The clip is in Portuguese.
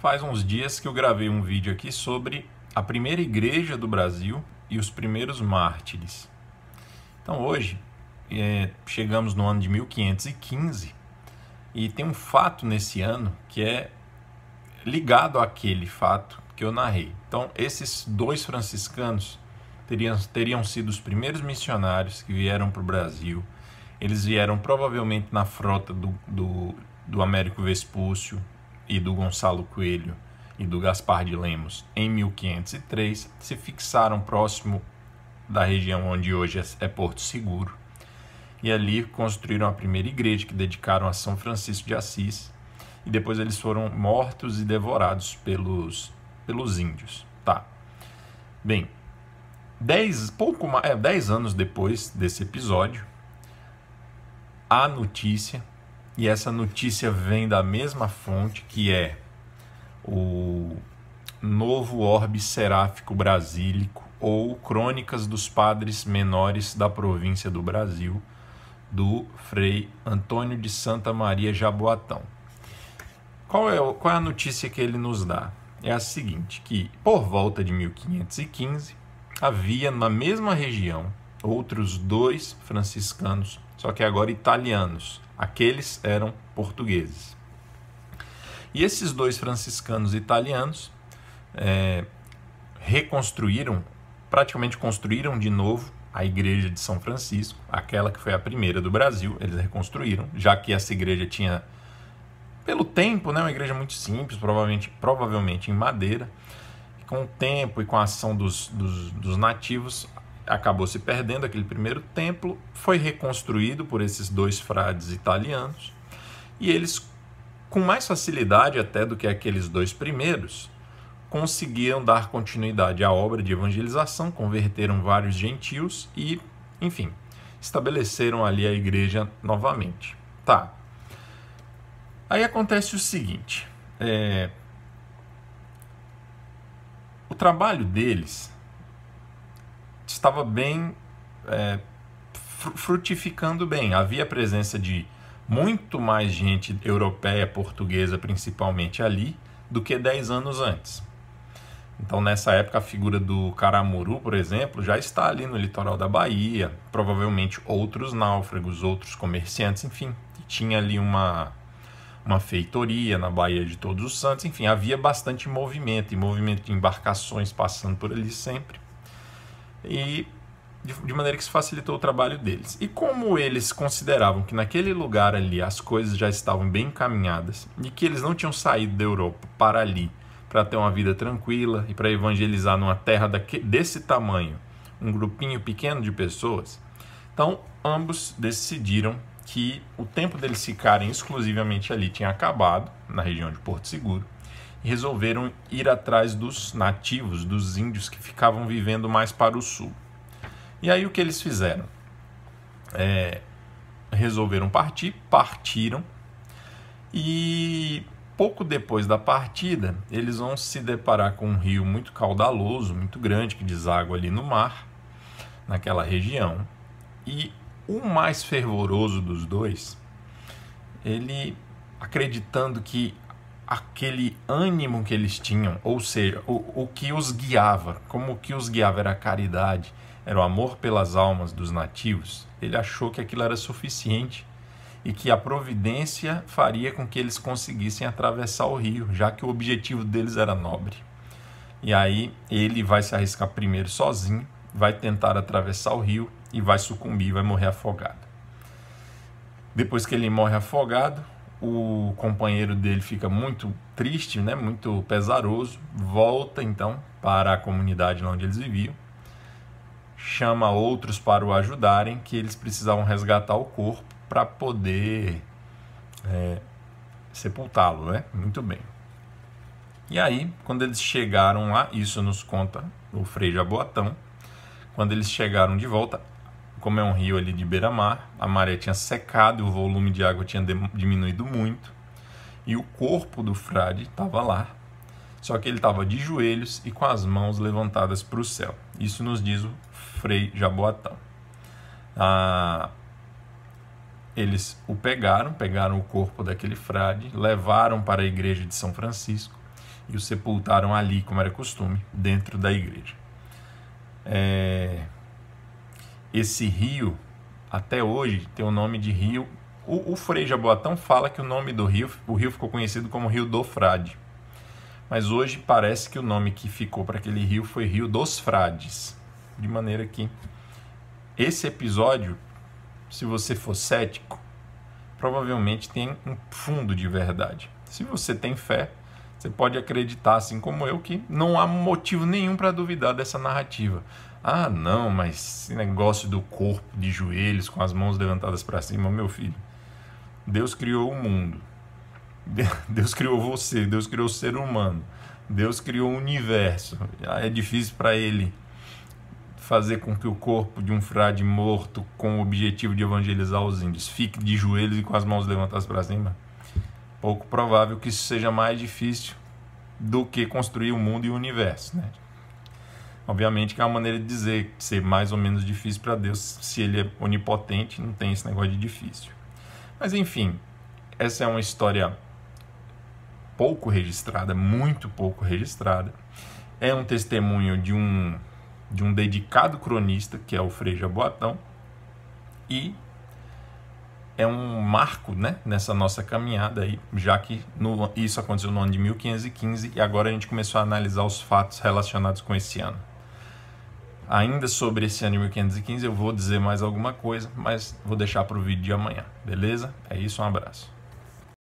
Faz uns dias que eu gravei um vídeo aqui sobre a primeira igreja do Brasil e os primeiros mártires. Então hoje é, chegamos no ano de 1515 e tem um fato nesse ano que é ligado àquele fato que eu narrei. Então esses dois franciscanos teriam, teriam sido os primeiros missionários que vieram para o Brasil. Eles vieram provavelmente na frota do, do, do Américo Vespúcio, e do Gonçalo Coelho e do Gaspar de Lemos em 1503 se fixaram próximo da região onde hoje é, é Porto Seguro e ali construíram a primeira igreja que dedicaram a São Francisco de Assis e depois eles foram mortos e devorados pelos, pelos índios. Tá. Bem, dez, pouco mais, é, dez anos depois desse episódio, a notícia e essa notícia vem da mesma fonte que é o Novo Orbe Seráfico Brasílico ou Crônicas dos Padres Menores da Província do Brasil, do Frei Antônio de Santa Maria Jaboatão. Qual é, qual é a notícia que ele nos dá? É a seguinte, que por volta de 1515, havia na mesma região outros dois franciscanos só que agora italianos. Aqueles eram portugueses. E esses dois franciscanos italianos é, reconstruíram, praticamente construíram de novo a igreja de São Francisco, aquela que foi a primeira do Brasil, eles reconstruíram, já que essa igreja tinha, pelo tempo, né, uma igreja muito simples, provavelmente, provavelmente em madeira. Com o tempo e com a ação dos, dos, dos nativos, acabou se perdendo aquele primeiro templo, foi reconstruído por esses dois frades italianos, e eles, com mais facilidade até do que aqueles dois primeiros, conseguiram dar continuidade à obra de evangelização, converteram vários gentios e, enfim, estabeleceram ali a igreja novamente. Tá. Aí acontece o seguinte: é... o trabalho deles estava bem é, frutificando bem. Havia presença de muito mais gente europeia, portuguesa principalmente ali, do que 10 anos antes. Então, nessa época, a figura do Caramuru, por exemplo, já está ali no litoral da Bahia, provavelmente outros náufragos, outros comerciantes, enfim. tinha ali uma, uma feitoria na Bahia de Todos os Santos, enfim, havia bastante movimento, e movimento de embarcações passando por ali sempre e de, de maneira que isso facilitou o trabalho deles. E como eles consideravam que naquele lugar ali as coisas já estavam bem encaminhadas e que eles não tinham saído da Europa para ali para ter uma vida tranquila e para evangelizar numa terra daque, desse tamanho, um grupinho pequeno de pessoas, então ambos decidiram que o tempo deles ficarem exclusivamente ali tinha acabado, na região de Porto Seguro, e resolveram ir atrás dos nativos, dos índios que ficavam vivendo mais para o sul. E aí o que eles fizeram? É, resolveram partir, partiram e pouco depois da partida eles vão se deparar com um rio muito caudaloso, muito grande que deságua ali no mar, naquela região. E o mais fervoroso dos dois, ele acreditando que aquele ânimo que eles tinham, ou seja, o, o que os guiava, como o que os guiava era a caridade, era o amor pelas almas dos nativos, ele achou que aquilo era suficiente e que a providência faria com que eles conseguissem atravessar o rio, já que o objetivo deles era nobre. E aí ele vai se arriscar primeiro sozinho, vai tentar atravessar o rio e vai sucumbir, vai morrer afogado. Depois que ele morre afogado, o companheiro dele fica muito triste, né, muito pesaroso, volta então para a comunidade onde eles viviam, chama outros para o ajudarem, que eles precisavam resgatar o corpo para poder é, sepultá-lo, né? Muito bem. E aí, quando eles chegaram lá, isso nos conta o Frei Jaboatão, quando eles chegaram de volta, como é um rio ali de beira-mar, a maré tinha secado, o volume de água tinha diminuído muito, e o corpo do frade estava lá, só que ele estava de joelhos e com as mãos levantadas para o céu. Isso nos diz o Frei Jaboatão. Ah, eles o pegaram, pegaram o corpo daquele frade, levaram para a igreja de São Francisco e o sepultaram ali, como era costume, dentro da igreja. É, esse rio, até hoje, tem o nome de rio. O, o Frei Jaboatão fala que o nome do rio, o rio ficou conhecido como Rio do Frade. Mas hoje parece que o nome que ficou para aquele rio foi Rio dos Frades. De maneira que esse episódio, se você for cético, provavelmente tem um fundo de verdade. Se você tem fé, você pode acreditar, assim como eu, que não há motivo nenhum para duvidar dessa narrativa. Ah, não, mas esse negócio do corpo de joelhos com as mãos levantadas para cima, meu filho. Deus criou o mundo. Deus criou você, Deus criou o ser humano. Deus criou o universo. Ah, é difícil para ele fazer com que o corpo de um frade morto com o objetivo de evangelizar os índios fique de joelhos e com as mãos levantadas para cima? Pouco provável que isso seja mais difícil do que construir o mundo e o universo, né? Obviamente que é uma maneira de dizer ser mais ou menos difícil para Deus, se ele é onipotente, não tem esse negócio de difícil. Mas enfim, essa é uma história pouco registrada, muito pouco registrada. É um testemunho de um de um dedicado cronista, que é o Frei Boatão, e é um marco né, nessa nossa caminhada aí, já que no, isso aconteceu no ano de 1515 e agora a gente começou a analisar os fatos relacionados com esse ano. Ainda sobre esse anime 515 eu vou dizer mais alguma coisa, mas vou deixar para o vídeo de amanhã, beleza? É isso, um abraço.